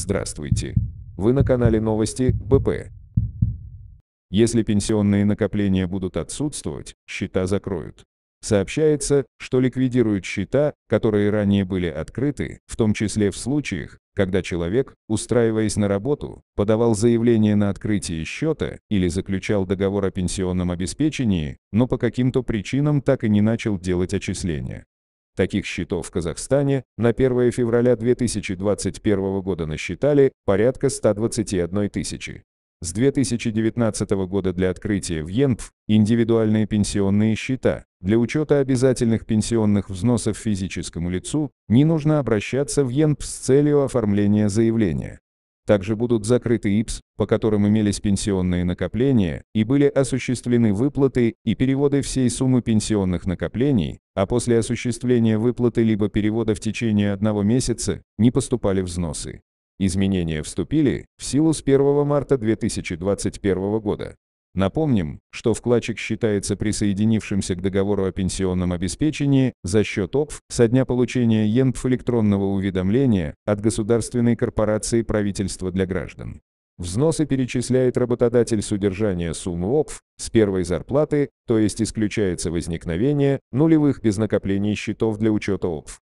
Здравствуйте! Вы на канале новости БП. Если пенсионные накопления будут отсутствовать, счета закроют. Сообщается, что ликвидируют счета, которые ранее были открыты, в том числе в случаях, когда человек, устраиваясь на работу, подавал заявление на открытие счета или заключал договор о пенсионном обеспечении, но по каким-то причинам так и не начал делать отчисления. Таких счетов в Казахстане на 1 февраля 2021 года насчитали порядка 121 тысячи. С 2019 года для открытия в ЕНПФ индивидуальные пенсионные счета. Для учета обязательных пенсионных взносов физическому лицу не нужно обращаться в ЕНПФ с целью оформления заявления. Также будут закрыты ИПС, по которым имелись пенсионные накопления, и были осуществлены выплаты и переводы всей суммы пенсионных накоплений, а после осуществления выплаты либо перевода в течение одного месяца не поступали взносы. Изменения вступили в силу с 1 марта 2021 года. Напомним, что вкладчик считается присоединившимся к договору о пенсионном обеспечении за счет ОПФ со дня получения ЕНПФ электронного уведомления от Государственной корпорации правительства для граждан. Взносы перечисляет работодатель с удержания суммы ОПФ с первой зарплаты, то есть исключается возникновение нулевых без накоплений счетов для учета ОПФ.